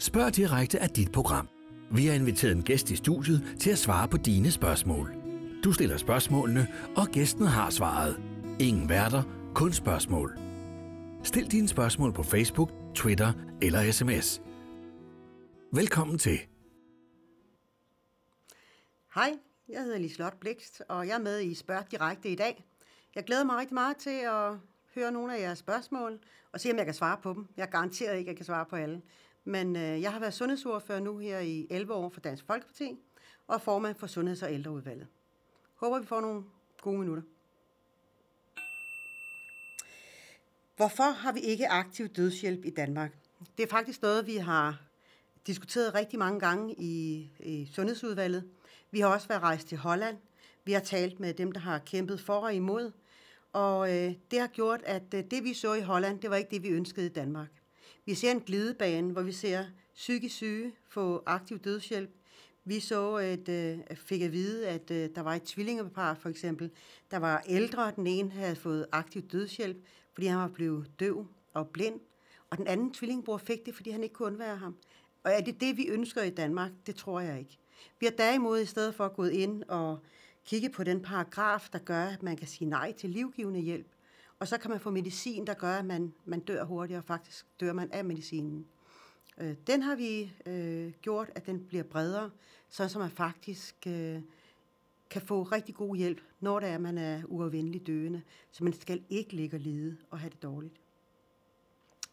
Spørg direkte af dit program. Vi har inviteret en gæst i studiet til at svare på dine spørgsmål. Du stiller spørgsmålene, og gæsten har svaret. Ingen værter, kun spørgsmål. Stil dine spørgsmål på Facebook, Twitter eller sms. Velkommen til. Hej, jeg hedder Liselotte Blikst, og jeg er med i Spørg Direkte i dag. Jeg glæder mig rigtig meget til at høre nogle af jeres spørgsmål, og se om jeg kan svare på dem. Jeg garanterer ikke, at jeg kan svare på alle. Men øh, jeg har været sundhedsordfører nu her i 11 år for Dansk Folkeparti og er formand for Sundheds- og ældreudvalget. Håber, vi får nogle gode minutter. Hvorfor har vi ikke aktiv dødshjælp i Danmark? Det er faktisk noget, vi har diskuteret rigtig mange gange i, i Sundhedsudvalget. Vi har også været rejst til Holland. Vi har talt med dem, der har kæmpet for og imod. Og øh, det har gjort, at øh, det vi så i Holland, det var ikke det, vi ønskede i Danmark. Vi ser en glidebane, hvor vi ser psykisk syge få aktiv dødshjælp. Vi så, at øh, fik at vide, at øh, der var et tvillingepar, for eksempel. Der var ældre, den ene havde fået aktiv dødshjælp, fordi han var blevet døv og blind. Og den anden tvillingbror fik det, fordi han ikke kunne undvære ham. Og er det det, vi ønsker i Danmark? Det tror jeg ikke. Vi har derimod i stedet for gået ind og kigge på den paragraf, der gør, at man kan sige nej til livgivende hjælp. Og så kan man få medicin, der gør, at man, man dør hurtigere. Faktisk dør man af medicinen. Øh, den har vi øh, gjort, at den bliver bredere, så som man faktisk øh, kan få rigtig god hjælp, når det er, at man er uafvendelig døende. Så man skal ikke ligge og lide og have det dårligt.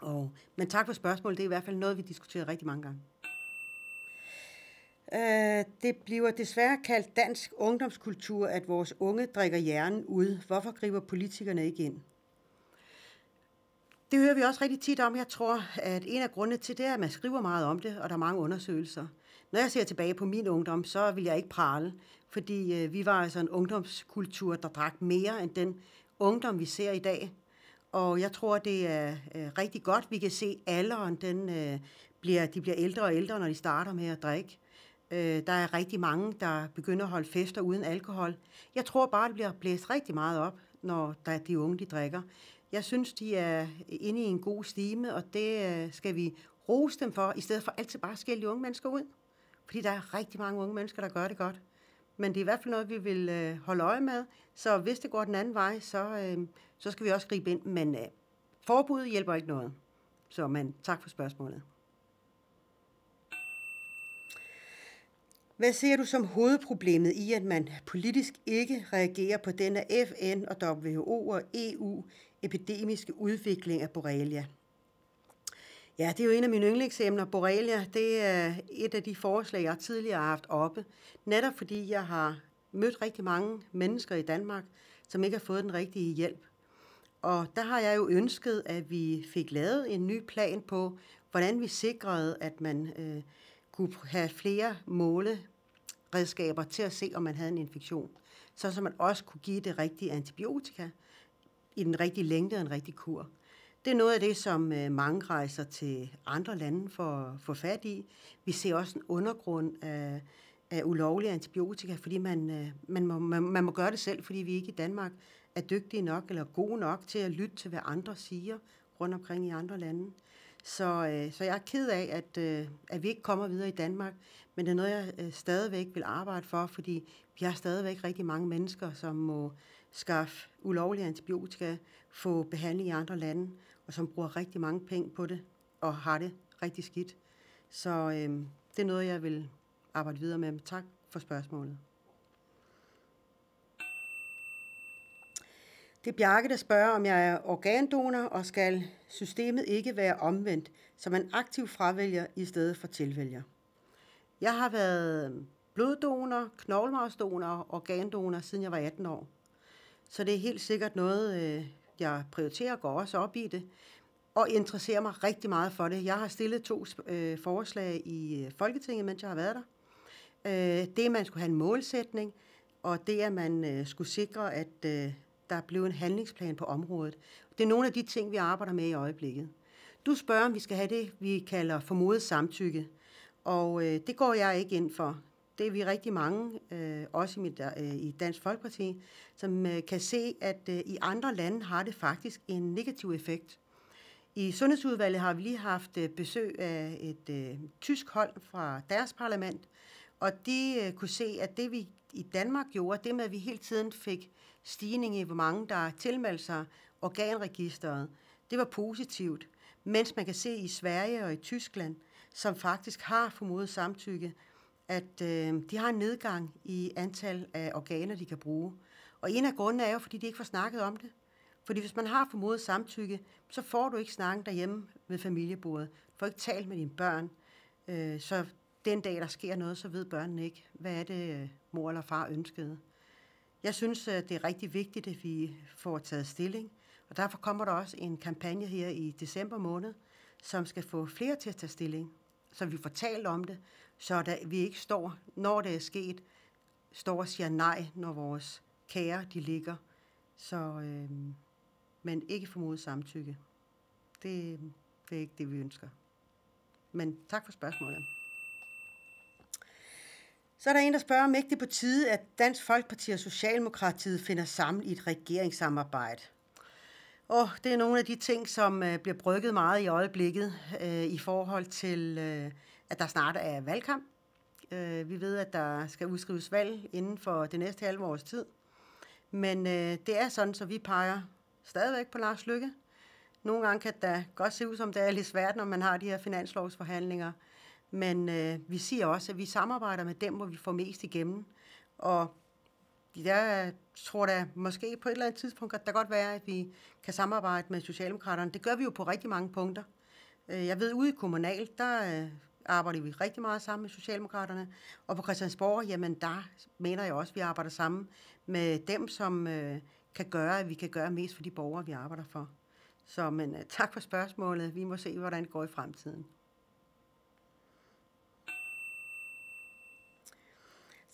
Og, men tak for spørgsmålet. Det er i hvert fald noget, vi diskuterer rigtig mange gange. Øh, det bliver desværre kaldt dansk ungdomskultur, at vores unge drikker hjernen ud. Hvorfor griber politikerne ikke ind? Det hører vi også rigtig tit om. Jeg tror, at en af grundene til det er, at man skriver meget om det, og der er mange undersøgelser. Når jeg ser tilbage på min ungdom, så vil jeg ikke prale, fordi øh, vi var altså en ungdomskultur, der drak mere end den ungdom, vi ser i dag. Og jeg tror, det er øh, rigtig godt, vi kan se alderen, den, øh, bliver, de bliver ældre og ældre, når de starter med at drikke. der er rigtig mange, der begynder at holde fester uden alkohol. Jeg tror bare, det bliver blæst rigtig meget op, når der, de unge de drikker. Jeg synes, de er inde i en god stime, og det øh, skal vi rose dem for, i stedet for altid bare at skælde de unge mennesker ud. Fordi der er rigtig mange unge mennesker, der gør det godt. Men det er i hvert fald noget, vi vil øh, holde øje med. Så hvis det går den anden vej, så, øh, så skal vi også gribe ind. Men forbuddet forbud hjælper ikke noget. Så men tak for spørgsmålet. Hvad ser du som hovedproblemet i, at man politisk ikke reagerer på denne FN og WHO og EU epidemiske udvikling af borrelia? Ja, det er jo en af mine yndlingsemner. Borrelia, det er et af de forslag, jeg tidligere har haft oppe. Netop fordi jeg har mødt rigtig mange mennesker i Danmark, som ikke har fået den rigtige hjælp. Og der har jeg jo ønsket, at vi fik lavet en ny plan på, hvordan vi sikrede, at man øh, kunne have flere måleredskaber til at se, om man havde en infektion. Så, så man også kunne give det rigtige antibiotika i den rigtige længde og en rigtig kur. Det er noget af det, som øh, mange rejser til andre lande for at få fat i. Vi ser også en undergrund af, af ulovlige antibiotika, fordi man, øh, man, må, man, man må gøre det selv, fordi vi ikke i Danmark er dygtige nok eller gode nok til at lytte til, hvad andre siger rundt omkring i andre lande. Så, øh, så jeg er ked af, at, øh, at vi ikke kommer videre i Danmark, men det er noget, jeg øh, stadigvæk vil arbejde for, fordi vi har stadigvæk rigtig mange mennesker, som må skaffe ulovlige antibiotika, få behandling i andre lande, og som bruger rigtig mange penge på det, og har det rigtig skidt. Så øh, det er noget, jeg vil arbejde videre med. Tak for spørgsmålet. Det er Bjarke, der spørger, om jeg er organdonor, og skal systemet ikke være omvendt, så man aktivt fravælger i stedet for tilvælger. Jeg har været bloddonor, knoglemarvsdonor og organdonor, siden jeg var 18 år. Så det er helt sikkert noget, øh, jeg prioriterer og går også op i det, og interesserer mig rigtig meget for det. Jeg har stillet to øh, forslag i øh, Folketinget, mens jeg har været der. det, at man skulle have en målsætning, og det, at man skulle sikre, at der blev en handlingsplan på området. Det er nogle af de ting, vi arbejder med i øjeblikket. Du spørger, om vi skal have det, vi kalder formodet samtykke. Og øh, det går jeg ikke ind for. Det er vi rigtig mange, øh, også i, mit, øh, i Dansk Folkeparti, som øh, kan se, at øh, i andre lande har det faktisk en negativ effekt. I Sundhedsudvalget har vi lige haft øh, besøg af et øh, tysk hold fra deres parlament, og de øh, kunne se, at det vi i Danmark gjorde, det med, at vi hele tiden fik stigning i, hvor mange der tilmeldte sig organregisteret. Det var positivt, mens man kan se i Sverige og i Tyskland, som faktisk har formodet samtykke, at øh, de har en nedgang i antal af organer, de kan bruge. Og en af grundene er jo, fordi de ikke får snakket om det. Fordi hvis man har formodet samtykke, så får du ikke snakken derhjemme med familiebordet. Du får ikke talt med dine børn. Øh, så den dag, der sker noget, så ved børnene ikke, hvad er det, øh, mor eller far ønskede. Jeg synes, det er rigtig vigtigt, at vi får taget stilling, og derfor kommer der også en kampagne her i december måned, som skal få flere til at tage stilling, så vi får talt om det, så der, vi ikke står, når det er sket, står og siger nej, når vores kære de ligger. Så, øh, man ikke formodet samtykke. Det, det er ikke det, vi ønsker. Men tak for spørgsmålet. Så er der en, der spørger, om ikke det på tide, at Dansk Folkeparti og Socialdemokratiet finder sammen i et regeringssamarbejde. Og det er nogle af de ting, som øh, bliver brygget meget i øjeblikket øh, i forhold til, øh, at der snart er valgkamp. Øh, vi ved, at der skal udskrives valg inden for det næste halve års tid. Men øh, det er sådan, så vi peger stadigvæk på Lars Lykke. Nogle gange kan det da godt se ud, som det er lidt svært, når man har de her finanslovsforhandlinger. Men øh, vi siger også, at vi samarbejder med dem, hvor vi får mest igennem. Og jeg tror da måske på et eller andet tidspunkt, at der godt være, at vi kan samarbejde med Socialdemokraterne. Det gør vi jo på rigtig mange punkter. Øh, jeg ved, ude i kommunal, der øh, arbejder vi rigtig meget sammen med Socialdemokraterne. Og på Christiansborg, jamen der mener jeg også, at vi arbejder sammen med dem, som øh, kan gøre, at vi kan gøre mest for de borgere, vi arbejder for. Så men tak for spørgsmålet. Vi må se, hvordan det går i fremtiden.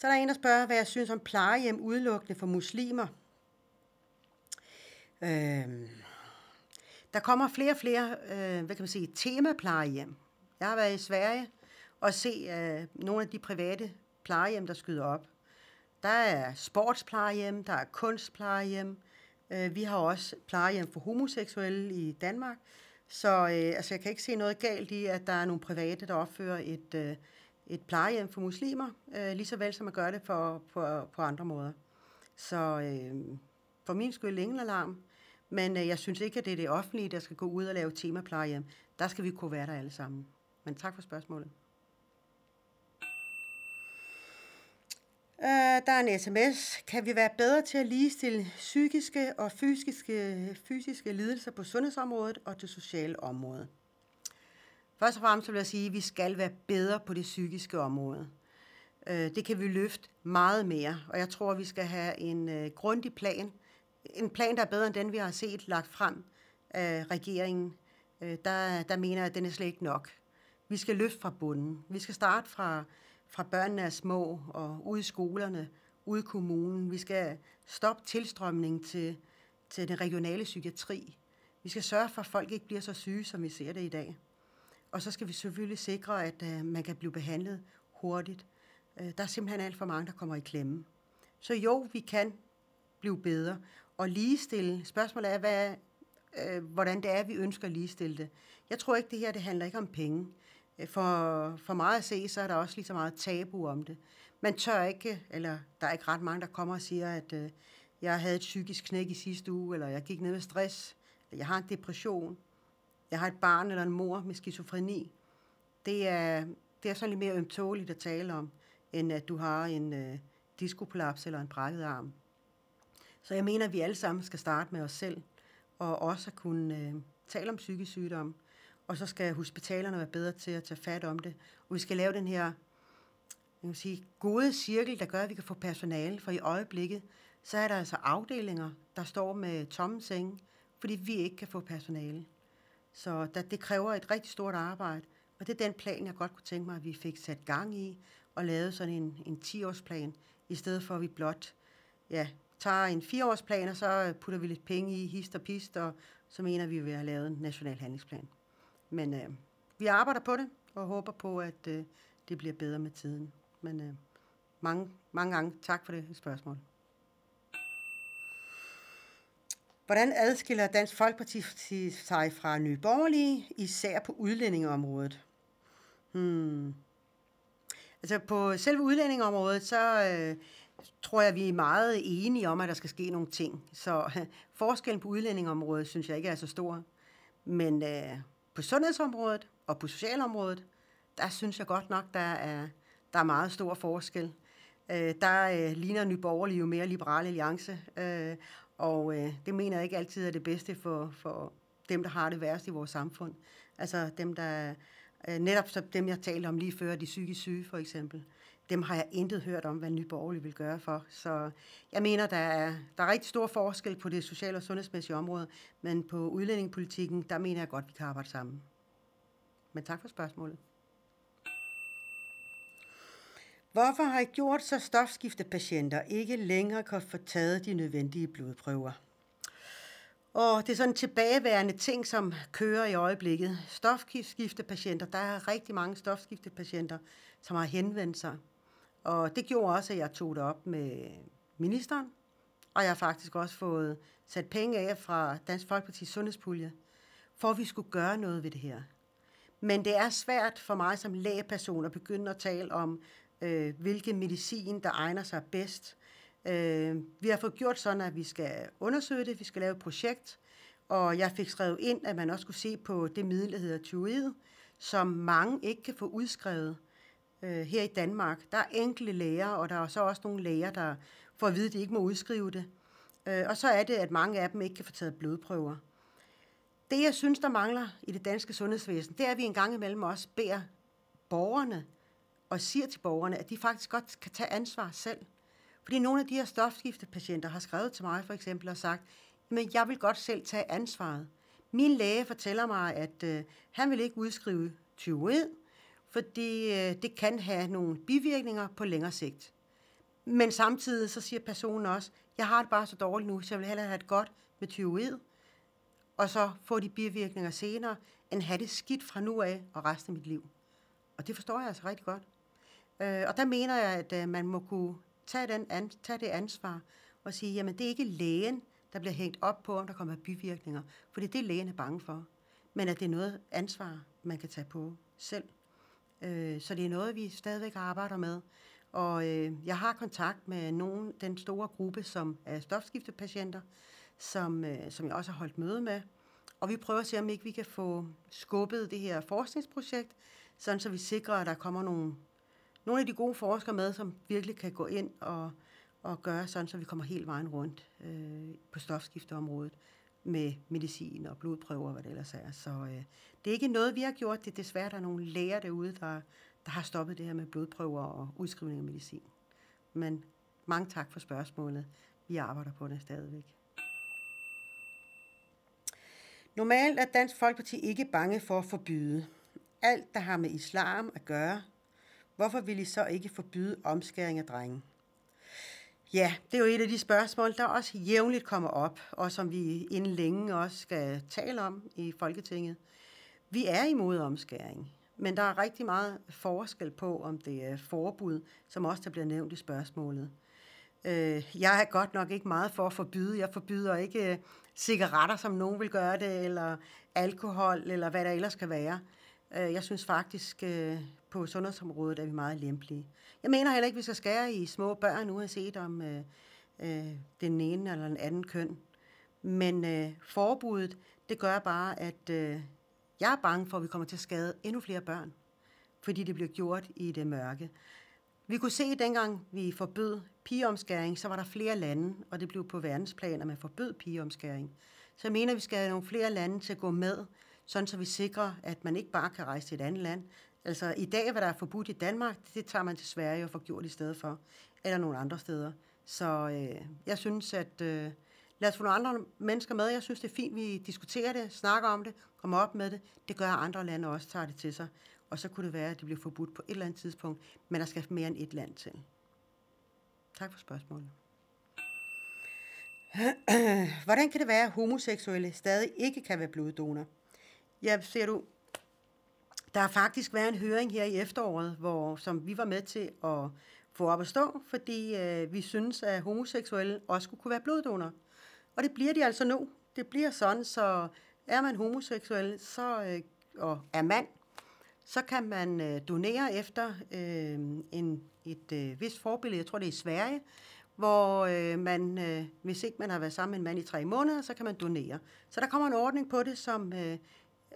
Så er der en, der spørger, hvad jeg synes om plejehjem udelukkende for muslimer. Øhm, der kommer flere og flere, øh, hvad kan man sige, temaplejehjem. Jeg har været i Sverige og se øh, nogle af de private plejehjem, der skyder op. Der er sportsplejehjem, der er kunstplejehjem. Øh, vi har også plejehjem for homoseksuelle i Danmark. Så øh, altså, jeg kan ikke se noget galt i, at der er nogle private, der opfører et, øh, et plejehjem for muslimer, øh, lige så vel som at gøre det for, på, på andre måder. Så øh, for min skyld alarm, men øh, jeg synes ikke, at det er det offentlige, der skal gå ud og lave temaplejehjem. Der skal vi kunne være der alle sammen. Men tak for spørgsmålet. Uh, der er en sms. Kan vi være bedre til at ligestille psykiske og fysiske, fysiske lidelser på sundhedsområdet og det sociale område? Først og fremmest vil jeg sige, at vi skal være bedre på det psykiske område. Øh, det kan vi løfte meget mere, og jeg tror, at vi skal have en øh, grundig plan. En plan, der er bedre end den, vi har set lagt frem af regeringen. Øh, der, der mener jeg, at den er slet ikke nok. Vi skal løfte fra bunden. Vi skal starte fra, fra børnene er små og ude i skolerne, ude i kommunen. Vi skal stoppe tilstrømningen til, til den regionale psykiatri. Vi skal sørge for, at folk ikke bliver så syge, som vi ser det i dag. Og så skal vi selvfølgelig sikre, at øh, man kan blive behandlet hurtigt. Øh, der er simpelthen alt for mange, der kommer i klemme. Så jo, vi kan blive bedre og ligestille. Spørgsmålet er, hvad, øh, hvordan det er, vi ønsker at ligestille det. Jeg tror ikke, det her det handler ikke om penge. For, for meget at se, så er der også lige så meget tabu om det. Man tør ikke, eller der er ikke ret mange, der kommer og siger, at øh, jeg havde et psykisk knæk i sidste uge, eller jeg gik ned med stress, eller jeg har en depression jeg har et barn eller en mor med skizofreni, det er, det er sådan lidt mere ømtåligt at tale om, end at du har en øh, diskopolaps eller en brækket arm. Så jeg mener, at vi alle sammen skal starte med os selv, og også at kunne øh, tale om psykisk sygdom. Og så skal hospitalerne være bedre til at tage fat om det. Og vi skal lave den her jeg kan sige, gode cirkel, der gør, at vi kan få personale. For i øjeblikket, så er der altså afdelinger, der står med tomme senge, fordi vi ikke kan få personale. Så der, det kræver et rigtig stort arbejde, og det er den plan, jeg godt kunne tænke mig, at vi fik sat gang i og lavet sådan en, en 10-årsplan, i stedet for at vi blot ja, tager en 4-årsplan, og så putter vi lidt penge i hist og pist, og så mener vi, at vi har lavet en national handlingsplan. Men øh, vi arbejder på det, og håber på, at øh, det bliver bedre med tiden. Men øh, mange, mange gange tak for det spørgsmål. Hvordan adskiller Dansk Folkeparti sig fra Nye Borgerlige, især på udlændingeområdet? Hmm. Altså på selve udlændingeområdet, så øh, tror jeg, vi er meget enige om, at der skal ske nogle ting. Så øh, forskellen på udlændingeområdet, synes jeg ikke er så stor. Men øh, på sundhedsområdet og på socialområdet, der synes jeg godt nok, der er, der er meget stor forskel. Øh, der øh, ligner Nye Borgerlige jo mere Liberale Alliance, øh, og øh, det mener jeg ikke altid er det bedste for, for dem, der har det værst i vores samfund. Altså dem, der øh, netop så dem, jeg talte om lige før, de psykisk syge for eksempel. Dem har jeg intet hørt om, hvad Nyborgerlig vil gøre for. Så jeg mener, der er, der er rigtig stor forskel på det sociale og sundhedsmæssige område, men på udlændingepolitikken, der mener jeg godt, vi kan arbejde sammen. Men tak for spørgsmålet. Hvorfor har I gjort, så stofskiftepatienter ikke længere kan få taget de nødvendige blodprøver? Og det er sådan en tilbageværende ting, som kører i øjeblikket. Stofskiftepatienter, der er rigtig mange stofskiftepatienter, som har henvendt sig. Og det gjorde også, at jeg tog det op med ministeren, og jeg har faktisk også fået sat penge af fra Dansk Folkeparti's sundhedspulje, for at vi skulle gøre noget ved det her. Men det er svært for mig som lægeperson at begynde at tale om øh, hvilken medicin, der egner sig bedst. Øh, vi har fået gjort sådan, at vi skal undersøge det, vi skal lave et projekt, og jeg fik skrevet ind, at man også skulle se på det middel, der hedder tyroid, som mange ikke kan få udskrevet øh, her i Danmark. Der er enkelte læger, og der er så også nogle læger, der får at vide, at de ikke må udskrive det. Øh, og så er det, at mange af dem ikke kan få taget blodprøver. Det, jeg synes, der mangler i det danske sundhedsvæsen, det er, at vi en gang imellem også beder borgerne og siger til borgerne, at de faktisk godt kan tage ansvar selv. Fordi nogle af de her stofskiftepatienter har skrevet til mig for eksempel og sagt, men jeg vil godt selv tage ansvaret. Min læge fortæller mig, at øh, han vil ikke udskrive tyroid, fordi øh, det kan have nogle bivirkninger på længere sigt. Men samtidig så siger personen også, jeg har det bare så dårligt nu, så jeg vil hellere have det godt med tyroid, og så få de bivirkninger senere, end have det skidt fra nu af og resten af mit liv. Og det forstår jeg altså rigtig godt. Øh, og der mener jeg, at øh, man må kunne tage, den an, tage det ansvar og sige, jamen det er ikke lægen, der bliver hængt op på, om der kommer bivirkninger, for det er det, lægen er bange for. Men at det er noget ansvar, man kan tage på selv. Øh, så det er noget, vi stadigvæk arbejder med. Og øh, jeg har kontakt med nogen, den store gruppe, som er stofskiftepatienter, som, øh, som jeg også har holdt møde med. Og vi prøver at se, om ikke vi kan få skubbet det her forskningsprojekt, sådan så vi sikrer, at der kommer nogle nogle af de gode forskere med, som virkelig kan gå ind og, og gøre sådan, så vi kommer helt vejen rundt øh, på stofskifteområdet med medicin og blodprøver og hvad det ellers er. Så øh, det er ikke noget, vi har gjort. Det er desværre, der er nogle læger derude, der, der har stoppet det her med blodprøver og udskrivning af medicin. Men mange tak for spørgsmålet. Vi arbejder på det stadigvæk. Normalt er Dansk Folkeparti ikke bange for at forbyde. Alt, der har med islam at gøre, hvorfor vil I så ikke forbyde omskæring af drenge? Ja, det er jo et af de spørgsmål, der også jævnligt kommer op, og som vi inden længe også skal tale om i Folketinget. Vi er imod omskæring, men der er rigtig meget forskel på, om det er forbud, som også der bliver nævnt i spørgsmålet. Øh, jeg er godt nok ikke meget for at forbyde. Jeg forbyder ikke øh, cigaretter, som nogen vil gøre det, eller alkohol, eller hvad der ellers kan være. Øh, jeg synes faktisk, på sundhedsområdet er vi meget lempelige. Jeg mener heller ikke, at vi skal skære i små børn, uanset om øh, øh, den ene eller den anden køn. Men øh, forbuddet, det gør bare, at øh, jeg er bange for, at vi kommer til at skade endnu flere børn, fordi det bliver gjort i det mørke. Vi kunne se, at dengang vi forbød pigeomskæring, så var der flere lande, og det blev på verdensplan, at man forbød pigeomskæring. Så jeg mener, at vi skal have nogle flere lande til at gå med, sådan så vi sikrer, at man ikke bare kan rejse til et andet land, Altså i dag, hvad der er forbudt i Danmark, det tager man til Sverige og får gjort i stedet for, eller nogle andre steder. Så øh, jeg synes, at øh, lad os få nogle andre mennesker med. Jeg synes, det er fint, vi diskuterer det, snakker om det, kommer op med det. Det gør andre lande også, tager det til sig. Og så kunne det være, at det bliver forbudt på et eller andet tidspunkt, men der skal mere end et land til. Tak for spørgsmålet. Hvordan kan det være, at homoseksuelle stadig ikke kan være bloddonor? Ja, ser du, der har faktisk været en høring her i efteråret, hvor, som vi var med til at få op at stå, fordi øh, vi synes, at homoseksuelle også skulle kunne være bloddonor. Og det bliver de altså nu. Det bliver sådan, så er man homoseksuel så, øh, og er mand, så kan man øh, donere efter øh, en, et øh, vist forbillede, jeg tror det er i Sverige, hvor øh, man, øh, hvis ikke man har været sammen med en mand i tre måneder, så kan man donere. Så der kommer en ordning på det, som øh,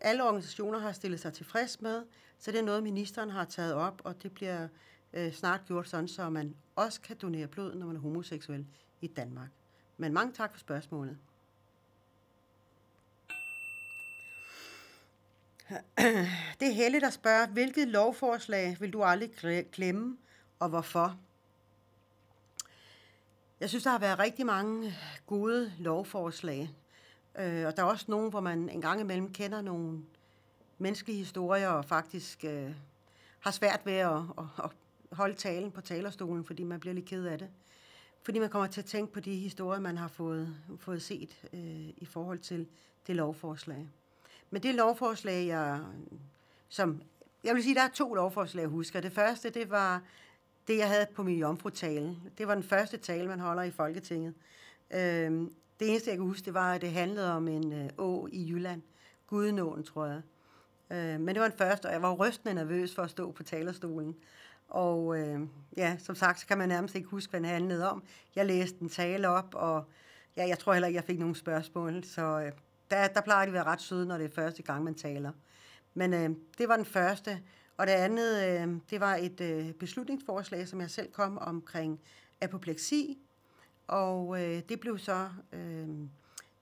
alle organisationer har stillet sig tilfreds med, så det er noget, ministeren har taget op, og det bliver øh, snart gjort sådan, så man også kan donere blod, når man er homoseksuel i Danmark. Men mange tak for spørgsmålet. Det er Helle, der spørger, hvilket lovforslag vil du aldrig glemme, og hvorfor? Jeg synes, der har været rigtig mange gode lovforslag. Øh, og der er også nogen, hvor man en gang imellem kender nogle menneskelige historier, og faktisk øh, har svært ved at, at, at holde talen på talerstolen, fordi man bliver lidt ked af det. Fordi man kommer til at tænke på de historier, man har fået, fået set øh, i forhold til det lovforslag. Men det lovforslag, jeg, som... Jeg vil sige, der er to lovforslag, jeg husker. Det første, det var det, jeg havde på min jomfru-tale. Det var den første tale, man holder i Folketinget. Øh, det eneste, jeg kan huske, det var, at det handlede om en øh, å i Jylland. Gudenåen, tror jeg. Øh, men det var en første, og jeg var rystende nervøs for at stå på talerstolen. Og øh, ja, som sagt, så kan man nærmest ikke huske, hvad den handlede om. Jeg læste en tale op, og ja, jeg tror heller ikke, jeg fik nogen spørgsmål. Så øh, der, der plejer de at være ret søde, når det er første gang, man taler. Men øh, det var den første. Og det andet, øh, det var et øh, beslutningsforslag, som jeg selv kom omkring apopleksi, og øh, det blev så, øh,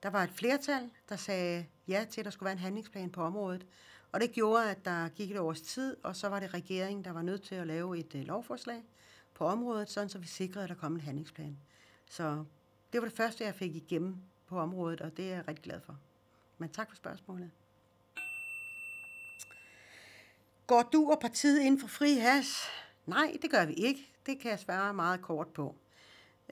der var et flertal, der sagde ja til, at der skulle være en handlingsplan på området. Og det gjorde, at der gik et års tid, og så var det regeringen, der var nødt til at lave et øh, lovforslag på området, sådan så vi sikrede, at der kom en handlingsplan. Så det var det første, jeg fik igennem på området, og det er jeg rigtig glad for. Men tak for spørgsmålet. Går du og partiet ind for fri has? Nej, det gør vi ikke. Det kan jeg svare meget kort på.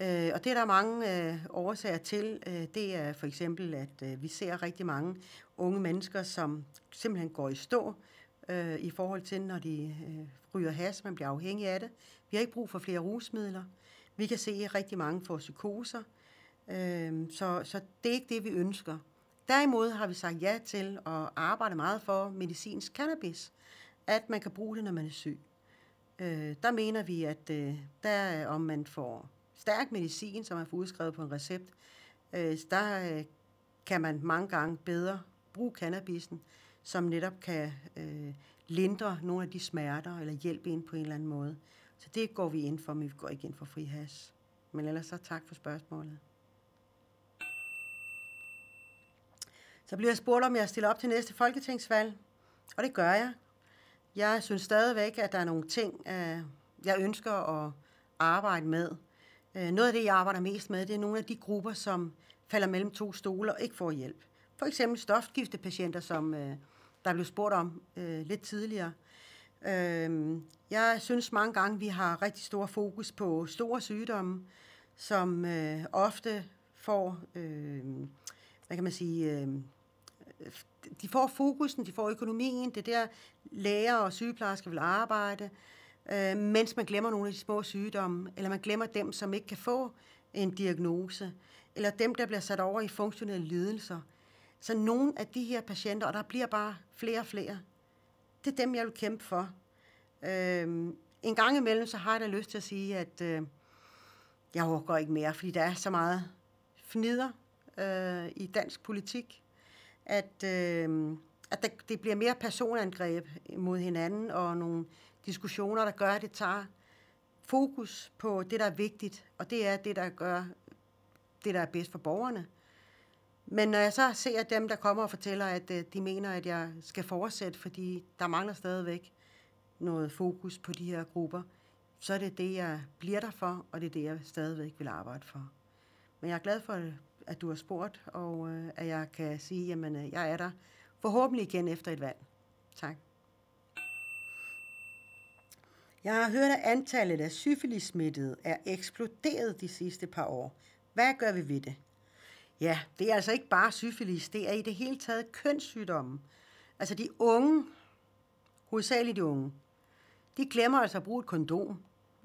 Øh, og det er der mange øh, årsager til. Øh, det er for eksempel, at øh, vi ser rigtig mange unge mennesker, som simpelthen går i stå øh, i forhold til, når de øh, ryger has, man bliver afhængig af det. Vi har ikke brug for flere rusmidler. Vi kan se, at rigtig mange får psykoser. Øh, så, så det er ikke det, vi ønsker. Derimod har vi sagt ja til at arbejde meget for medicinsk cannabis, at man kan bruge det, når man er syg. Øh, der mener vi, at øh, der om man får stærk medicin, som man får udskrevet på en recept, øh, der øh, kan man mange gange bedre bruge cannabisen, som netop kan øh, lindre nogle af de smerter eller hjælpe ind på en eller anden måde. Så det går vi ind for, men vi går ikke ind for frihas. Men ellers så tak for spørgsmålet. Så bliver jeg spurgt, om jeg stiller op til næste folketingsvalg, og det gør jeg. Jeg synes stadigvæk, at der er nogle ting, øh, jeg ønsker at arbejde med. Øh, noget af det, jeg arbejder mest med, det er nogle af de grupper, som falder mellem to stole og ikke får hjælp. For eksempel stofgiftepatienter, som øh, der blev spurgt om øh, lidt tidligere. Øhm, jeg synes mange gange, vi har rigtig stor fokus på store sygdomme, som ofte får, øhm, hvad kan man sige, øhm, de får fokusen, de får økonomien, det der læger og sygeplejersker vil arbejde øh, mens man glemmer nogle af de små sygdomme, eller man glemmer dem, som ikke kan få en diagnose, eller dem, der bliver sat over i funktionelle lidelser. Så nogle af de her patienter, og der bliver bare flere og flere, det er dem, jeg vil kæmpe for. Øh, en gang imellem, så har jeg da lyst til at sige, at øh, jeg overgår ikke mere, fordi der er så meget fnider øh, i dansk politik, at, øh, at der, det bliver mere personangreb mod hinanden og nogle diskussioner, der gør, at det tager fokus på det, der er vigtigt, og det er det, der gør det, der er bedst for borgerne. Men når jeg så ser dem, der kommer og fortæller, at øh, de mener, at jeg skal fortsætte, fordi der mangler stadigvæk noget fokus på de her grupper, så er det det, jeg bliver der for, og det er det, jeg stadigvæk vil arbejde for. Men jeg er glad for, at du har spurgt, og øh, at jeg kan sige, at øh, jeg er der forhåbentlig igen efter et valg. Tak. Jeg har hørt, at antallet af syfilis-smittede er eksploderet de sidste par år. Hvad gør vi ved det? Ja, det er altså ikke bare syfilis, det er i det hele taget kønssygdomme. Altså de unge, hovedsageligt de unge, de glemmer altså at bruge et kondom.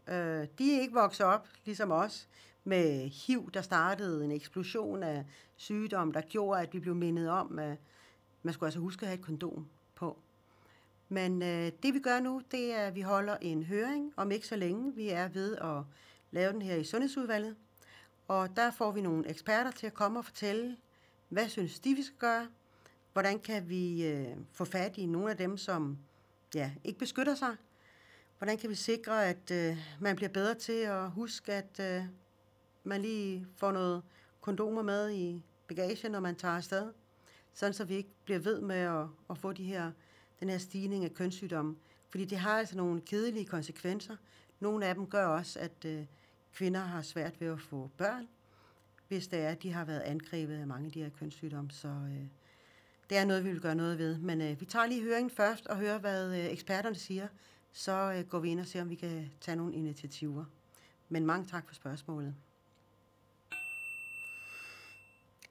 Øh, de er ikke vokset op, ligesom os, med HIV, der startede en eksplosion af sygdom, der gjorde, at vi blev mindet om, at man skulle altså huske at have et kondom. Men øh, det vi gør nu, det er, at vi holder en høring om ikke så længe. Vi er ved at lave den her i Sundhedsudvalget. Og der får vi nogle eksperter til at komme og fortælle, hvad synes de, vi skal gøre? Hvordan kan vi øh, få fat i nogle af dem, som ja, ikke beskytter sig? Hvordan kan vi sikre, at øh, man bliver bedre til at huske, at øh, man lige får noget kondomer med i bagagen, når man tager afsted? Sådan så vi ikke bliver ved med at, at få de her den her stigning af kønssygdomme. Fordi det har altså nogle kedelige konsekvenser. Nogle af dem gør også, at øh, kvinder har svært ved at få børn, hvis det er, at de har været angrebet af mange af de her kønssygdomme. Så øh, det er noget, vi vil gøre noget ved. Men øh, vi tager lige høringen først og hører, hvad øh, eksperterne siger. Så øh, går vi ind og ser, om vi kan tage nogle initiativer. Men mange tak for spørgsmålet.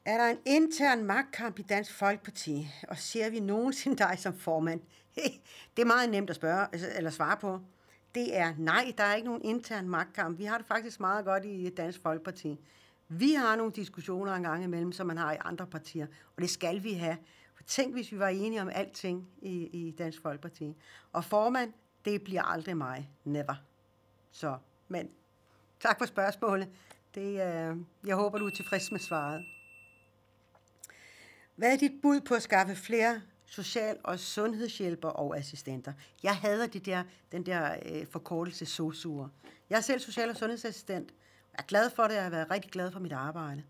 Er der en intern magtkamp i Dansk Folkeparti, og ser vi nogensinde dig som formand? det er meget nemt at spørge, altså, eller svare på. Det er nej, der er ikke nogen intern magtkamp. Vi har det faktisk meget godt i Dansk Folkeparti. Vi har nogle diskussioner en gang imellem, som man har i andre partier, og det skal vi have. For tænk, hvis vi var enige om alting i, i Dansk Folkeparti. Og formand, det bliver aldrig mig. Never. Så, men tak for spørgsmålet. Det, øh, jeg håber, du er tilfreds med svaret. Hvad er dit bud på at skaffe flere social- og sundhedshjælper og assistenter? Jeg hader de der, den der øh, forkortelse SOSU'er. Jeg er selv social- og sundhedsassistent. Jeg er glad for det, jeg har været rigtig glad for mit arbejde.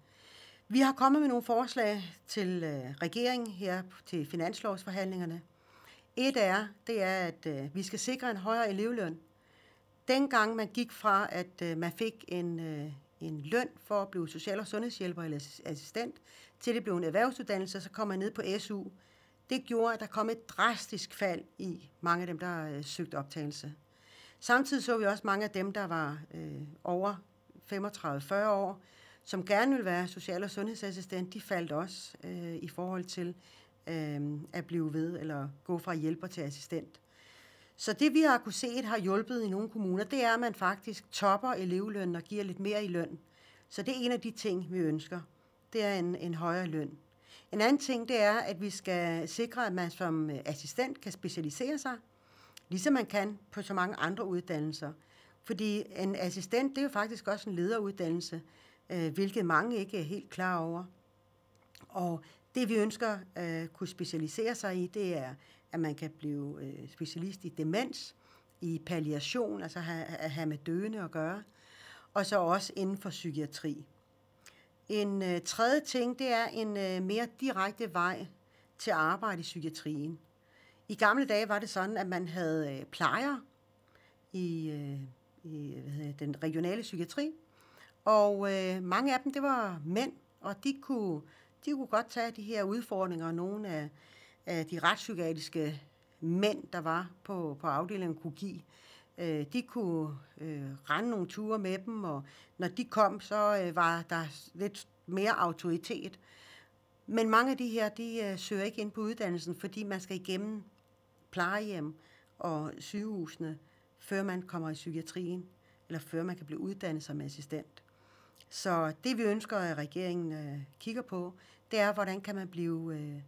Vi har kommet med nogle forslag til øh, regeringen her til finanslovsforhandlingerne. Et er, det er, at øh, vi skal sikre en højere elevløn. Dengang man gik fra, at øh, man fik en, øh, en løn for at blive social- og sundhedshjælper eller assistent, til det blev en erhvervsuddannelse, og så kom man ned på SU. Det gjorde, at der kom et drastisk fald i mange af dem, der øh, søgte optagelse. Samtidig så vi også mange af dem, der var øh, over 35-40 år, som gerne ville være social- og sundhedsassistent, de faldt også øh, i forhold til øh, at blive ved eller gå fra hjælper til assistent. Så det, vi har kunne se, har hjulpet i nogle kommuner, det er, at man faktisk topper elevlønnen og giver lidt mere i løn. Så det er en af de ting, vi ønsker. Det er en, en højere løn. En anden ting, det er, at vi skal sikre, at man som øh, assistent kan specialisere sig, ligesom man kan på så mange andre uddannelser. Fordi en assistent, det er jo faktisk også en lederuddannelse, øh, hvilket mange ikke er helt klar over. Og det, vi ønsker at øh, kunne specialisere sig i, det er at man kan blive øh, specialist i demens, i palliation, altså have, at have med døende at gøre, og så også inden for psykiatri. En øh, tredje ting, det er en øh, mere direkte vej til arbejde i psykiatrien. I gamle dage var det sådan, at man havde øh, plejer i, øh, i hvad hedder, den regionale psykiatri, og øh, mange af dem, det var mænd, og de kunne, de kunne godt tage de her udfordringer, nogle af øh, de retspsykiatriske mænd, der var på, på afdelingen, kunne give. Øh, de kunne øh, rende nogle ture med dem, og når de kom, så øh, var der lidt mere autoritet. Men mange af de her, de øh, søger ikke ind på uddannelsen, fordi man skal igennem plejehjem og sygehusene, før man kommer i psykiatrien, eller før man kan blive uddannet som assistent. Så det vi ønsker, at regeringen øh, kigger på, det er, hvordan kan man blive øh,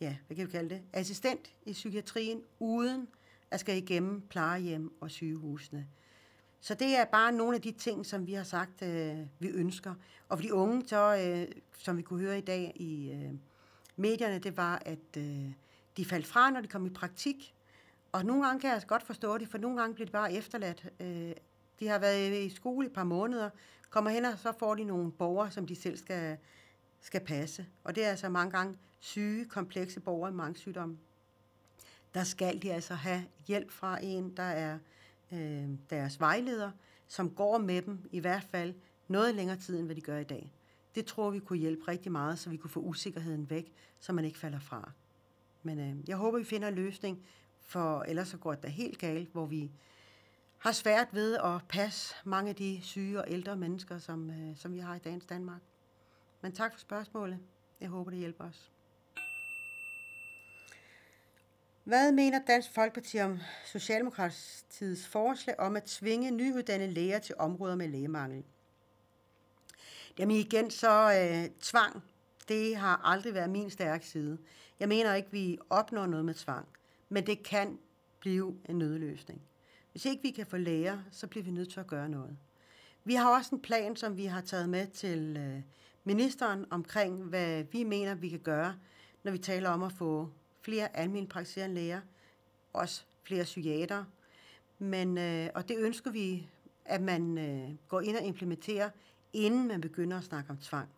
ja, hvad kan vi kalde det, assistent i psykiatrien, uden at skal igennem plejehjem og sygehusene. Så det er bare nogle af de ting, som vi har sagt, øh, vi ønsker. Og for de unge, så, øh, som vi kunne høre i dag i øh, medierne, det var, at øh, de faldt fra, når de kom i praktik. Og nogle gange kan jeg godt forstå det, for nogle gange bliver de bare efterladt. Øh, de har været i skole i et par måneder, kommer hen, og så får de nogle borgere, som de selv skal skal passe. Og det er altså mange gange syge, komplekse borgere med mange sygdomme. Der skal de altså have hjælp fra en, der er øh, deres vejleder, som går med dem i hvert fald noget længere tid, end hvad de gør i dag. Det tror vi kunne hjælpe rigtig meget, så vi kunne få usikkerheden væk, så man ikke falder fra. Men øh, jeg håber, vi finder en løsning, for ellers så går det da helt galt, hvor vi har svært ved at passe mange af de syge og ældre mennesker, som, øh, som vi har i dagens Danmark. Men tak for spørgsmålet. Jeg håber, det hjælper os. Hvad mener Dansk Folkeparti om Socialdemokratiets forslag om at tvinge nyuddannede læger til områder med lægemangel? Jamen igen, så øh, tvang, det har aldrig været min stærke side. Jeg mener ikke, vi opnår noget med tvang, men det kan blive en nødløsning. Hvis ikke vi kan få læger, så bliver vi nødt til at gøre noget. Vi har også en plan, som vi har taget med til øh, ministeren omkring, hvad vi mener, vi kan gøre, når vi taler om at få flere almindelige praktiserende læger, også flere psykiater. Men, øh, og det ønsker vi, at man øh, går ind og implementerer, inden man begynder at snakke om tvang.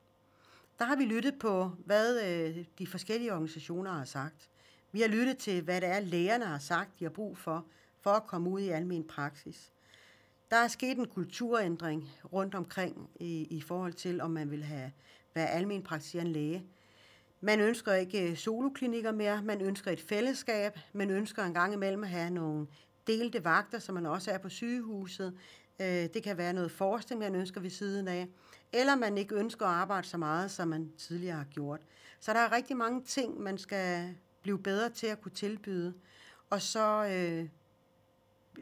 Der har vi lyttet på, hvad øh, de forskellige organisationer har sagt. Vi har lyttet til, hvad det er, lægerne har sagt, de har brug for, for at komme ud i almindelig praksis. Der er sket en kulturændring rundt omkring i, i forhold til, om man vil have være almen praktiserende læge. Man ønsker ikke øh, soloklinikker mere, man ønsker et fællesskab, man ønsker en gang imellem at have nogle delte vagter, som man også er på sygehuset. Øh, det kan være noget forskning, man ønsker ved siden af, eller man ikke ønsker at arbejde så meget, som man tidligere har gjort. Så der er rigtig mange ting, man skal blive bedre til at kunne tilbyde. Og så øh,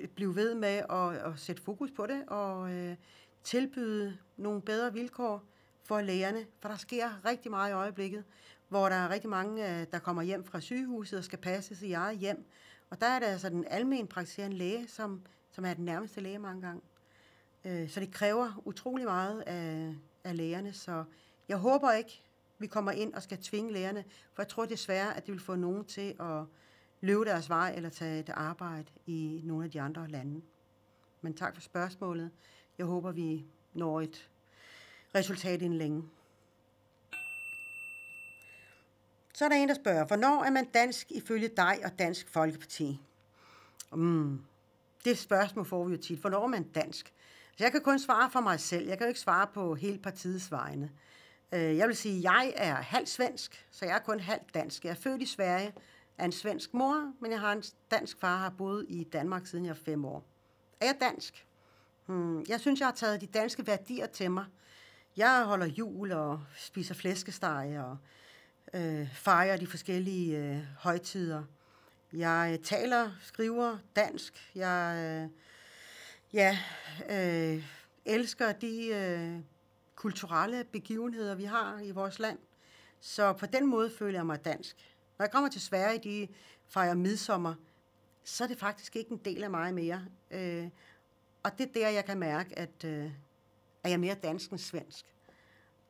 blive ved med at, at sætte fokus på det og øh, tilbyde nogle bedre vilkår for lægerne, for der sker rigtig meget i øjeblikket, hvor der er rigtig mange, øh, der kommer hjem fra sygehuset og skal passes i eget hjem. Og der er det altså den almen praktiserende læge, som, som er den nærmeste læge mange gange. Øh, så det kræver utrolig meget af, af lægerne, så jeg håber ikke, vi kommer ind og skal tvinge lægerne, for jeg tror desværre, at det vil få nogen til at, løbe deres vej eller tage et arbejde i nogle af de andre lande. Men tak for spørgsmålet. Jeg håber, vi når et resultat inden længe. Så er der en, der spørger, hvornår er man dansk ifølge dig og Dansk Folkeparti? Mm, det spørgsmål får vi jo tit. Hvornår er man dansk? Så altså, jeg kan kun svare for mig selv. Jeg kan jo ikke svare på hele partiets vegne. Øh, jeg vil sige, at jeg er halv svensk, så jeg er kun halv dansk. Jeg er født i Sverige, af en svensk mor, men jeg har en dansk far, har boet i Danmark siden jeg var fem år. Er jeg dansk? Hmm, jeg synes, jeg har taget de danske værdier til mig. Jeg holder jul og spiser flæskesteg og øh, fejrer de forskellige øh, højtider. Jeg øh, taler, skriver dansk. Jeg øh, ja, øh, elsker de øh, kulturelle begivenheder, vi har i vores land. Så på den måde føler jeg mig dansk. Når jeg kommer til Sverige, de fejrer midsommer, så er det faktisk ikke en del af mig mere. Øh, og det er der, jeg kan mærke, at, øh, at jeg er mere dansk end svensk.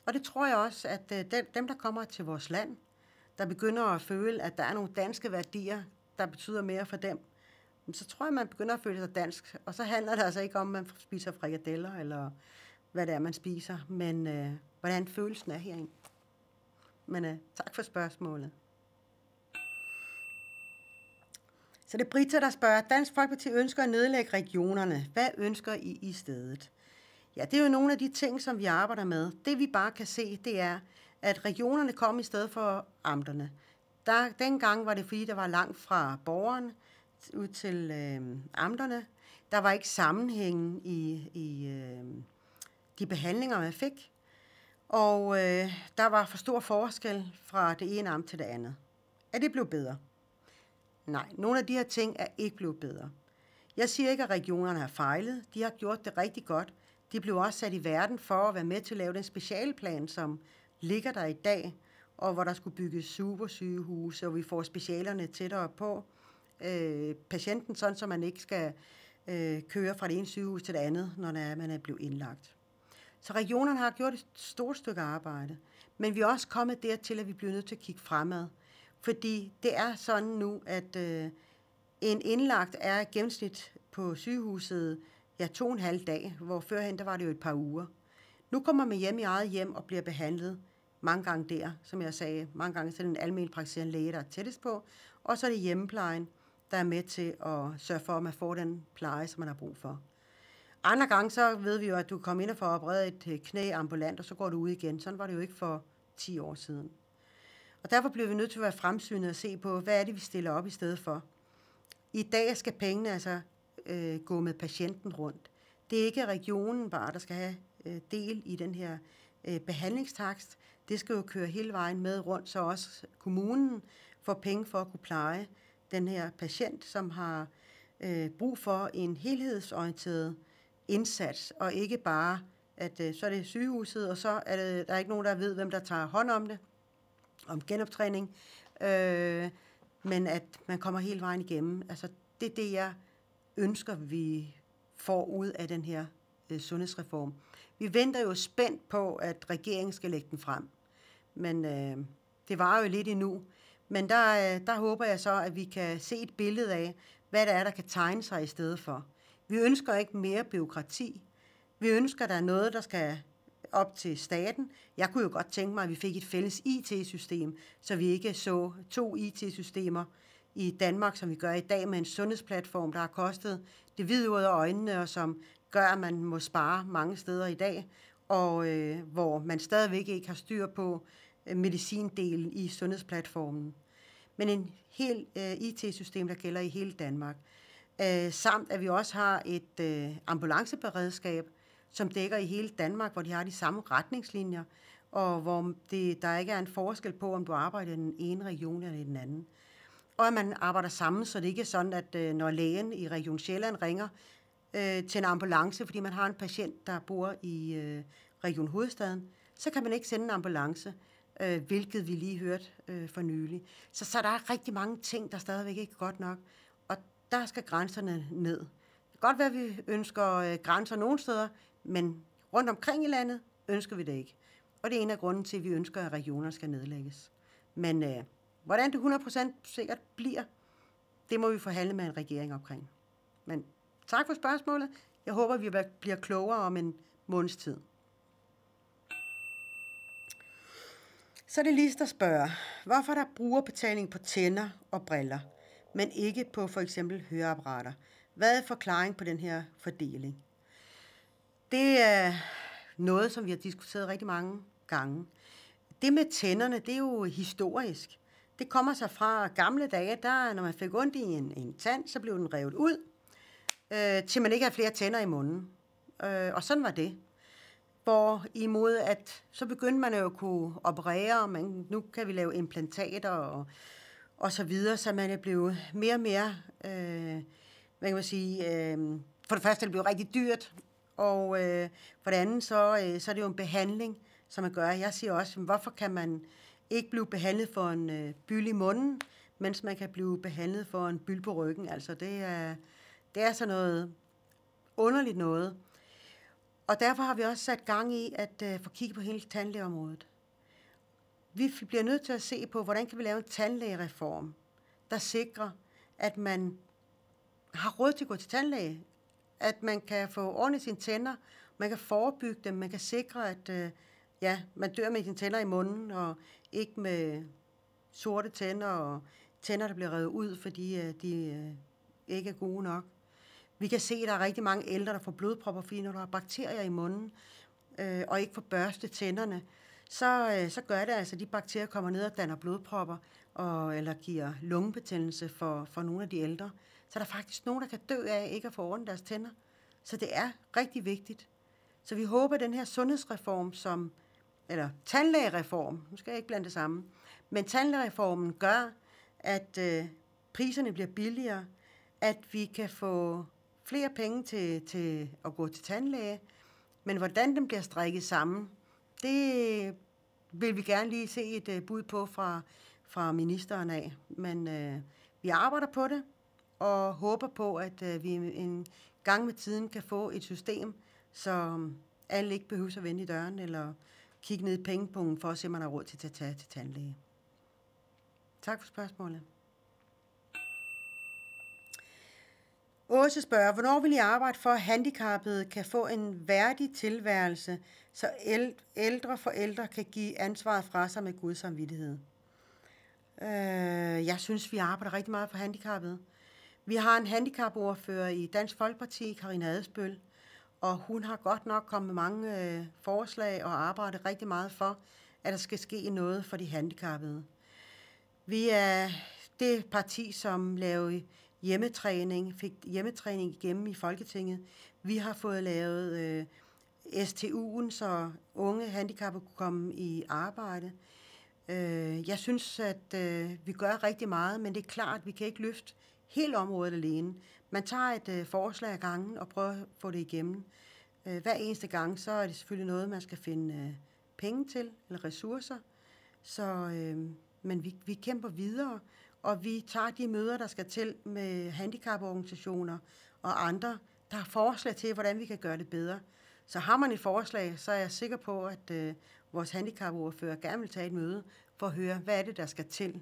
Og det tror jeg også, at øh, dem, dem, der kommer til vores land, der begynder at føle, at der er nogle danske værdier, der betyder mere for dem, så tror jeg, man begynder at føle sig dansk. Og så handler det altså ikke om, at man spiser frikadeller, eller hvad det er, man spiser, men øh, hvordan følelsen er herinde. Men øh, tak for spørgsmålet. Så det er Brita, der spørger, Dansk Folkeparti ønsker at nedlægge regionerne. Hvad ønsker I i stedet? Ja, det er jo nogle af de ting, som vi arbejder med. Det vi bare kan se, det er, at regionerne kom i stedet for amterne. Der, dengang var det, fordi der var langt fra borgeren ud til øh, amterne. Der var ikke sammenhæng i, i øh, de behandlinger, man fik. Og øh, der var for stor forskel fra det ene amt til det andet. Er det blevet bedre. Nej, nogle af de her ting er ikke blevet bedre. Jeg siger ikke, at regionerne har fejlet. De har gjort det rigtig godt. De blev også sat i verden for at være med til at lave den specialplan, som ligger der i dag, og hvor der skulle bygges supersygehuse, og vi får specialerne tættere på øh, patienten, sådan så man ikke skal øh, køre fra det ene sygehus til det andet, når man er blevet indlagt. Så regionerne har gjort et stort stykke arbejde, men vi er også kommet dertil, at vi bliver nødt til at kigge fremad. Fordi det er sådan nu, at øh, en indlagt er gennemsnit på sygehuset ja, to og en halv dag, hvor førhen der var det jo et par uger. Nu kommer man hjem i eget hjem og bliver behandlet mange gange der, som jeg sagde, mange gange til den almindelige praktiserende læge, der er tættest på, og så er det hjemmeplejen, der er med til at sørge for, at man får den pleje, som man har brug for. Andre gange så ved vi jo, at du kommer ind og får opereret et øh, knæ ambulant, og så går du ud igen. Sådan var det jo ikke for 10 år siden. Og derfor bliver vi nødt til at være fremsynede og se på, hvad er det, vi stiller op i stedet for. I dag skal pengene altså øh, gå med patienten rundt. Det er ikke regionen bare, der skal have øh, del i den her øh, behandlingstakst. Det skal jo køre hele vejen med rundt, så også kommunen får penge for at kunne pleje den her patient, som har øh, brug for en helhedsorienteret indsats, og ikke bare, at øh, så er det sygehuset, og så er det, der er ikke nogen, der ved, hvem der tager hånd om det om genoptræning, øh, men at man kommer hele vejen igennem. Altså, det er det, jeg ønsker, vi får ud af den her øh, sundhedsreform. Vi venter jo spændt på, at regeringen skal lægge den frem. Men øh, det var jo lidt endnu. Men der, øh, der håber jeg så, at vi kan se et billede af, hvad der er, der kan tegne sig i stedet for. Vi ønsker ikke mere byråkrati. Vi ønsker, at der er noget, der skal op til staten. Jeg kunne jo godt tænke mig, at vi fik et fælles IT-system, så vi ikke så to IT-systemer i Danmark, som vi gør i dag med en sundhedsplatform, der har kostet det hvide ud af øjnene, og som gør, at man må spare mange steder i dag, og øh, hvor man stadigvæk ikke har styr på øh, medicindelen i sundhedsplatformen. Men en helt øh, IT-system, der gælder i hele Danmark. Øh, samt at vi også har et øh, ambulanceberedskab, som dækker i hele Danmark, hvor de har de samme retningslinjer, og hvor det, der ikke er en forskel på, om du arbejder i den ene region eller i den anden. Og at man arbejder sammen, så det ikke er sådan, at øh, når lægen i Region Sjælland ringer øh, til en ambulance, fordi man har en patient, der bor i øh, Region Hovedstaden, så kan man ikke sende en ambulance, øh, hvilket vi lige hørte øh, for nylig. Så, så der er rigtig mange ting, der stadigvæk ikke er godt nok, og der skal grænserne ned. Det kan godt være, at vi ønsker øh, grænser nogle steder, men rundt omkring i landet ønsker vi det ikke. Og det er en af grunden til, at vi ønsker, at regioner skal nedlægges. Men øh, hvordan det 100% sikkert bliver, det må vi forhandle med en regering omkring. Men tak for spørgsmålet. Jeg håber, vi bliver klogere om en måneds tid. Så er det lige der spørger, hvorfor der bruger betaling på tænder og briller, men ikke på for eksempel høreapparater. Hvad er forklaringen på den her fordeling? det er noget, som vi har diskuteret rigtig mange gange. Det med tænderne, det er jo historisk. Det kommer sig fra gamle dage, der når man fik ondt i en, en tand, så blev den revet ud, øh, til man ikke havde flere tænder i munden. Øh, og sådan var det. Hvor imod at, så begyndte man jo at kunne operere, men nu kan vi lave implantater og, og så videre, så man er blevet mere og mere, øh, hvad kan man sige, øh, for det første er det blevet rigtig dyrt og øh, for det andet, så, øh, så er det jo en behandling, som man gør. Jeg siger også, hvorfor kan man ikke blive behandlet for en øh, byld i munden, mens man kan blive behandlet for en byld på ryggen. Altså det er, det er sådan noget underligt noget. Og derfor har vi også sat gang i at øh, få kigget på hele tandlægeområdet. Vi bliver nødt til at se på, hvordan kan vi lave en tandlægereform, der sikrer, at man har råd til at gå til tandlæge, at man kan få ordnet sine tænder, man kan forebygge dem, man kan sikre, at øh, ja, man dør med sine tænder i munden, og ikke med sorte tænder og tænder, der bliver revet ud, fordi øh, de øh, ikke er gode nok. Vi kan se, at der er rigtig mange ældre, der får blodpropper, fordi når der er bakterier i munden, øh, og ikke får børste tænderne, så, øh, så gør det altså, at de bakterier kommer ned og danner blodpropper, og, eller giver lungebetændelse for, for nogle af de ældre. Øh, så er der faktisk nogen, der kan dø af ikke at få ordnet deres tænder. Så det er rigtig vigtigt. Så vi håber, at den her sundhedsreform, som, eller tandlægereform, nu skal jeg ikke blande det samme, men tandlægereformen gør, at øh, priserne bliver billigere, at vi kan få flere penge til, til at gå til tandlæge, men hvordan den bliver strikket sammen, det vil vi gerne lige se et øh, bud på fra, fra ministeren af. Men øh, vi arbejder på det, og håber på, at øh, vi en gang med tiden kan få et system, så alle ikke behøver at vende i døren eller kigge ned i pengepungen for at se, om man har råd til at tage til tandlæge. Tak for spørgsmålet. Åse spørger, hvornår vil I arbejde for, at handicappede kan få en værdig tilværelse, så ældre forældre kan give ansvaret fra sig med god samvittighed? Øh, jeg synes, vi arbejder rigtig meget for handicappede. Vi har en handicapordfører i Dansk Folkeparti, Karina Adesbøl, og hun har godt nok kommet med mange øh, forslag og arbejdet rigtig meget for, at der skal ske noget for de handicappede. Vi er det parti, som lavede hjemmetræning, fik hjemmetræning igennem i Folketinget. Vi har fået lavet øh, STU'en, så unge handicappede kunne komme i arbejde. Øh, jeg synes, at øh, vi gør rigtig meget, men det er klart, at vi kan ikke løfte hele området alene. Man tager et øh, forslag af gangen og prøver at få det igennem. Øh, hver eneste gang, så er det selvfølgelig noget, man skal finde øh, penge til, eller ressourcer. Så, øh, men vi, vi kæmper videre, og vi tager de møder, der skal til med handicaporganisationer og andre, der har forslag til, hvordan vi kan gøre det bedre. Så har man et forslag, så er jeg sikker på, at øh, vores handicapordfører gerne vil tage et møde for at høre, hvad er det, der skal til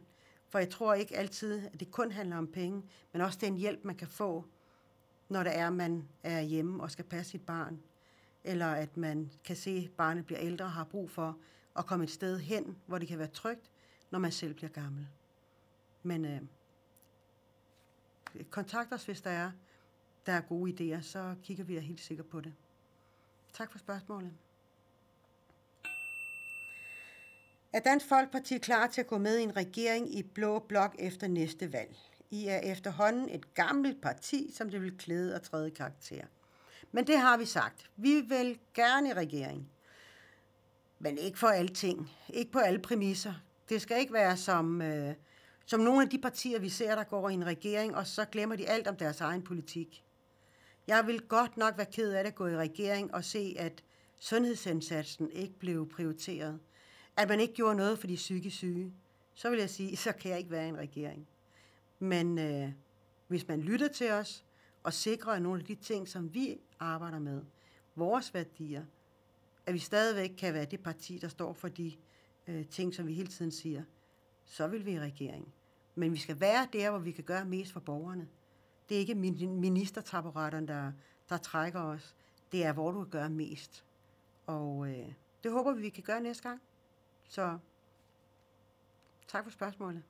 for jeg tror ikke altid, at det kun handler om penge, men også den hjælp, man kan få, når det er, at man er hjemme og skal passe sit barn. Eller at man kan se, at barnet bliver ældre og har brug for at komme et sted hen, hvor det kan være trygt, når man selv bliver gammel. Men øh, kontakt os, hvis der er, der er gode idéer, så kigger vi da helt sikkert på det. Tak for spørgsmålet. Er Dansk Folkeparti klar til at gå med i en regering i Blå Blok efter næste valg? I er efterhånden et gammelt parti, som det vil klæde og træde karakter. Men det har vi sagt. Vi vil gerne i regering. Men ikke for alting. Ikke på alle præmisser. Det skal ikke være som, øh, som nogle af de partier, vi ser, der går i en regering, og så glemmer de alt om deres egen politik. Jeg vil godt nok være ked af at gå i regering og se, at sundhedsindsatsen ikke blev prioriteret at man ikke gjorde noget for de psykisk syge, så vil jeg sige, så kan jeg ikke være i en regering. Men øh, hvis man lytter til os og sikrer nogle af de ting, som vi arbejder med, vores værdier, at vi stadigvæk kan være det parti, der står for de øh, ting, som vi hele tiden siger, så vil vi i regering. Men vi skal være der, hvor vi kan gøre mest for borgerne. Det er ikke ministertaburetterne, der, der trækker os. Det er, hvor du kan gøre mest. Og øh, det håber vi, vi kan gøre næste gang. Så tak for spørgsmålet.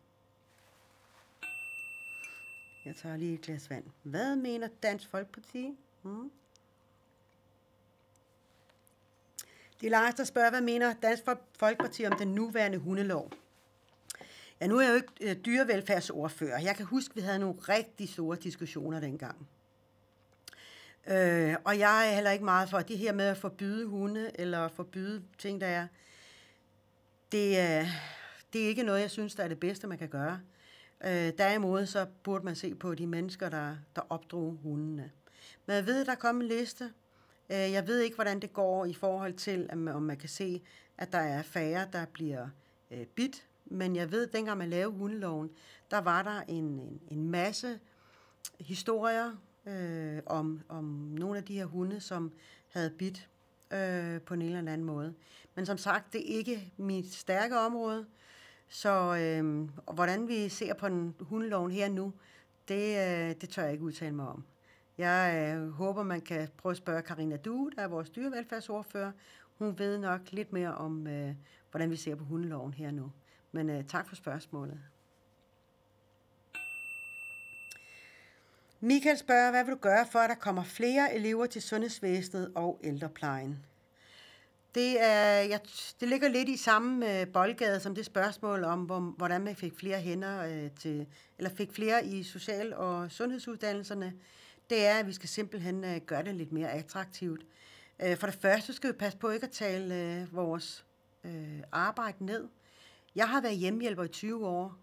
Jeg tager lige et glas vand. Hvad mener Dansk Folkeparti? Hmm? Det Lars, der spørger, hvad mener Dansk Folkeparti om den nuværende hundelov? Ja, nu er jeg jo ikke øh, dyrevelfærdsordfører. Jeg kan huske, vi havde nogle rigtig store diskussioner dengang. Øh, og jeg er heller ikke meget for det her med at forbyde hunde eller forbyde ting, der er det, er, øh, det er ikke noget, jeg synes, der er det bedste, man kan gøre. Øh, derimod så burde man se på de mennesker, der, der opdrog hundene. Men jeg ved, der er kommet en liste. Øh, jeg ved ikke, hvordan det går i forhold til, om man kan se, at der er færre, der bliver øh, bidt. Men jeg ved, at dengang man lavede hundeloven, der var der en, en, en masse historier øh, om, om nogle af de her hunde, som havde bidt øh, på en eller anden måde. Men som sagt, det er ikke mit stærke område, så øh, og hvordan vi ser på den hundeloven her nu, det, øh, det tør jeg ikke udtale mig om. Jeg øh, håber, man kan prøve at spørge Karina Du, der er vores dyrevelfærdsordfører. Hun ved nok lidt mere om, øh, hvordan vi ser på hundeloven her nu. Men øh, tak for spørgsmålet. Michael spørger, hvad vil du gøre for, at der kommer flere elever til sundhedsvæsenet og ældreplejen? Det, er, jeg, det ligger lidt i samme øh, boldgade som det spørgsmål om, hvor, hvordan man fik flere hænder øh, til, eller fik flere i social- og sundhedsuddannelserne. Det er, at vi skal simpelthen øh, gøre det lidt mere attraktivt. Øh, for det første skal vi passe på ikke at tale øh, vores øh, arbejde ned. Jeg har været hjemmehjælper i 20 år.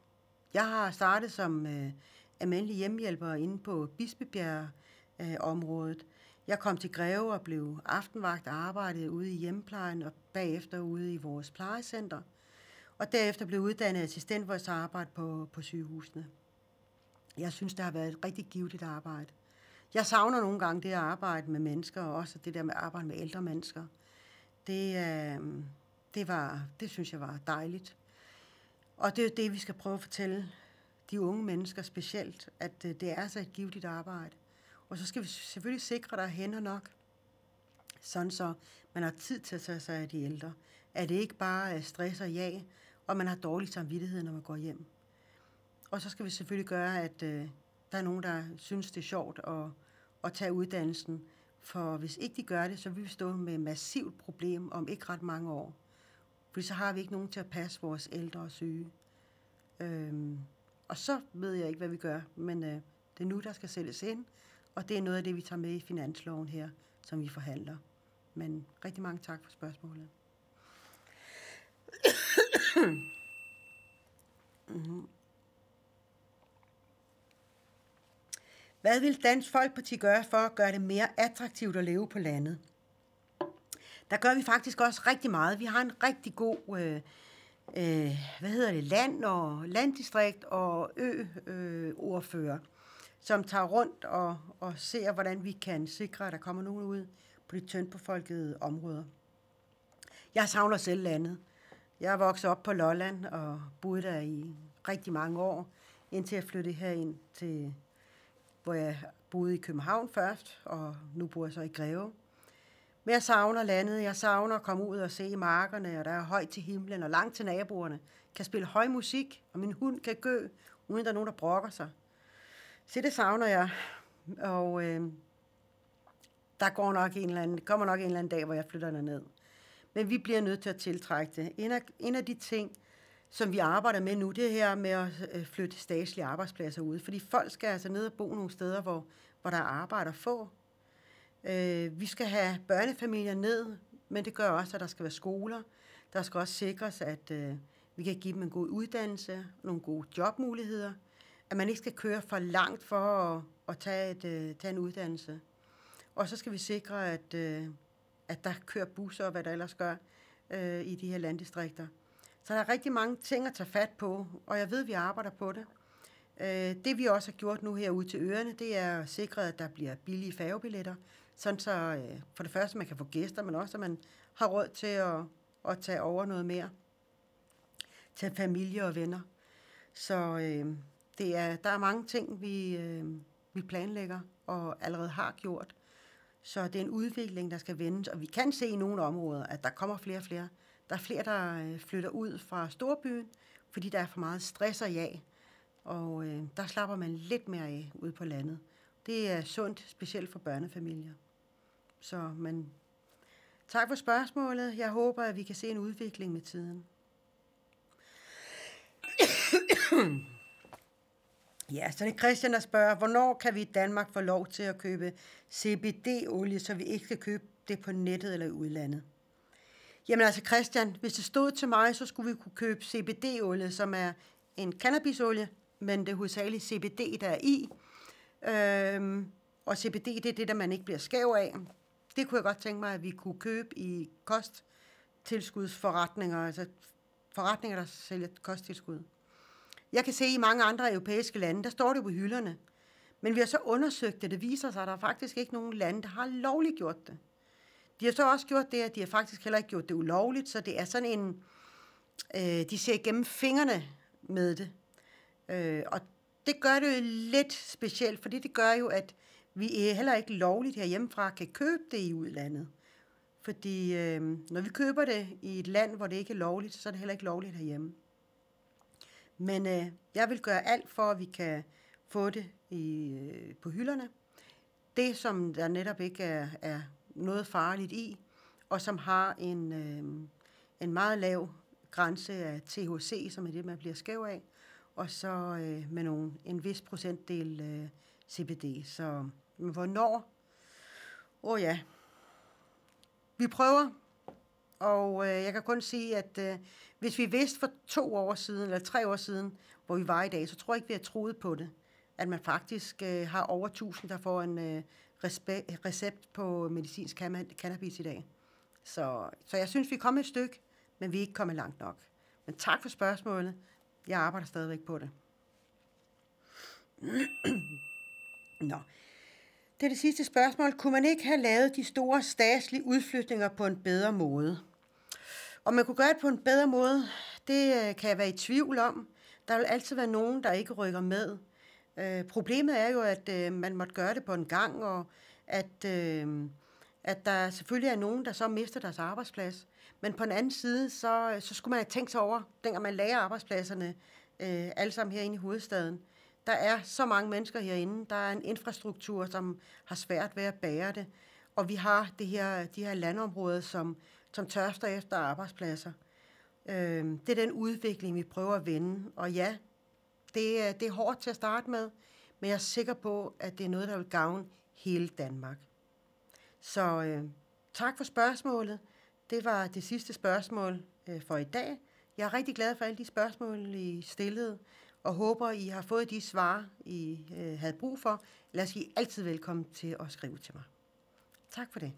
Jeg har startet som øh, af mandlige hjemmehjælpere inde på Bispebjerg-området. Jeg kom til Greve og blev aftenvagt og arbejdede ude i hjemmeplejen og bagefter ude i vores plejecenter. Og derefter blev uddannet assistent så arbejde på, på sygehusene. Jeg synes, det har været et rigtig givet arbejde. Jeg savner nogle gange det at arbejde med mennesker, og også det der med at arbejde med ældre mennesker. Det, øh, det, var, det synes jeg var dejligt. Og det er det, vi skal prøve at fortælle de unge mennesker specielt, at øh, det er så et givet arbejde. Og så skal vi selvfølgelig sikre, at der er hænder nok, sådan så man har tid til at tage sig af de ældre. At det ikke bare er stress og jag, og man har dårlig samvittighed, når man går hjem. Og så skal vi selvfølgelig gøre, at øh, der er nogen, der synes, det er sjovt at, at tage uddannelsen. For hvis ikke de gør det, så vil vi stå med et massivt problem om ikke ret mange år. For så har vi ikke nogen til at passe vores ældre og syge. Øhm, og så ved jeg ikke, hvad vi gør, men øh, det er nu, der skal sælges ind, og det er noget af det, vi tager med i finansloven her, som vi forhandler. Men rigtig mange tak for spørgsmålet. mm-hmm. Hvad vil Dansk Folkeparti gøre for at gøre det mere attraktivt at leve på landet? Der gør vi faktisk også rigtig meget. Vi har en rigtig god øh, øh, hvad hedder det, land og landdistrikt og ø-ordfører, øh, som tager rundt og, og ser, hvordan vi kan sikre, at der kommer nogen ud på de tyndbefolkede områder. Jeg savner selv landet. Jeg er vokset op på Lolland og boede der i rigtig mange år, indtil jeg flyttede herind til, hvor jeg boede i København først, og nu bor jeg så i Greve. Men jeg savner landet, jeg savner at komme ud og se markerne, og der er højt til himlen og langt til naboerne. Kan spille høj musik, og min hund kan gø, uden der er nogen, der brokker sig. Så det savner jeg. Og øh, der går nok en eller anden, kommer nok en eller anden dag, hvor jeg flytter ned. Men vi bliver nødt til at tiltrække det. En af, en af de ting, som vi arbejder med nu, det her med at øh, flytte statslige arbejdspladser ud. Fordi folk skal altså ned og bo nogle steder, hvor, hvor der er arbejde at få. Øh, vi skal have børnefamilier ned, men det gør også, at der skal være skoler. Der skal også sikres, at øh, vi kan give dem en god uddannelse, nogle gode jobmuligheder, at man ikke skal køre for langt for at, at tage, et, øh, tage en uddannelse. Og så skal vi sikre, at, øh, at der kører busser og hvad der ellers gør øh, i de her landdistrikter. Så der er rigtig mange ting at tage fat på, og jeg ved, at vi arbejder på det. Øh, det vi også har gjort nu herude til øerne, det er sikret, at der bliver billige færgebilletter, sådan så øh, for det første, man kan få gæster, men også, at man har råd til at, at tage over noget mere. Til familie og venner. Så øh, det er, der er mange ting, vi, øh, vi planlægger og allerede har gjort. Så det er en udvikling, der skal vendes. Og vi kan se i nogle områder, at der kommer flere og flere. Der er flere, der øh, flytter ud fra storbyen, fordi der er for meget stress og jag. Og øh, der slapper man lidt mere af ude på landet. Det er sundt, specielt for børnefamilier. Så men tak for spørgsmålet. Jeg håber, at vi kan se en udvikling med tiden. Ja, så det er Christian, der spørger, hvornår kan vi i Danmark få lov til at købe CBD-olie, så vi ikke skal købe det på nettet eller i udlandet? Jamen altså Christian, hvis det stod til mig, så skulle vi kunne købe CBD-olie, som er en cannabisolie, men det er hovedsageligt CBD, der er i. Øhm, og CBD, det er det, der man ikke bliver skæv af det kunne jeg godt tænke mig, at vi kunne købe i kosttilskudsforretninger, altså forretninger, der sælger kosttilskud. Jeg kan se i mange andre europæiske lande, der står det på hylderne. Men vi har så undersøgt det. Det viser sig, at der er faktisk ikke nogen lande, der har lovligt gjort det. De har så også gjort det, at de har faktisk heller ikke gjort det ulovligt, så det er sådan en... Øh, de ser gennem fingrene med det. Øh, og det gør det jo lidt specielt, fordi det gør jo, at vi er heller ikke lovligt herhjemmefra kan købe det i udlandet. Fordi øh, når vi køber det i et land, hvor det ikke er lovligt, så er det heller ikke lovligt herhjemme. Men øh, jeg vil gøre alt for, at vi kan få det i, øh, på hylderne. Det, som der netop ikke er, er noget farligt i, og som har en, øh, en meget lav grænse af THC, som er det, man bliver skæv af, og så øh, med nogle, en vis procentdel øh, CBD. Så men hvornår? Åh oh, ja. Vi prøver, og øh, jeg kan kun sige, at øh, hvis vi vidste for to år siden, eller tre år siden, hvor vi var i dag, så tror jeg ikke, vi har troet på det. At man faktisk øh, har over 1000, der får en øh, respe- recept på medicinsk cannabis i dag. Så, så jeg synes, vi er kommet et stykke, men vi er ikke kommet langt nok. Men tak for spørgsmålet. Jeg arbejder stadigvæk på det. Nå. Det er det sidste spørgsmål. Kunne man ikke have lavet de store statslige udflytninger på en bedre måde? Og man kunne gøre det på en bedre måde, det øh, kan jeg være i tvivl om. Der vil altid være nogen, der ikke rykker med. Øh, problemet er jo, at øh, man måtte gøre det på en gang, og at, øh, at der selvfølgelig er nogen, der så mister deres arbejdsplads. Men på den anden side, så, øh, så skulle man have tænkt sig over, dengang man lagde arbejdspladserne øh, alle sammen herinde i hovedstaden, der er så mange mennesker herinde. Der er en infrastruktur, som har svært ved at bære det. Og vi har det her, de her landområder, som, som tørster efter arbejdspladser. Øh, det er den udvikling, vi prøver at vende. Og ja, det er, øh, det er hårdt til at starte med, men jeg er sikker på, at det er noget, der vil gavne hele Danmark. Så øh, tak for spørgsmålet. Det var det sidste spørgsmål øh, for i dag. Jeg er rigtig glad for alle de spørgsmål, I stillede og håber, I har fået de svar, I øh, havde brug for. Lad os sige altid velkommen til at skrive til mig. Tak for det.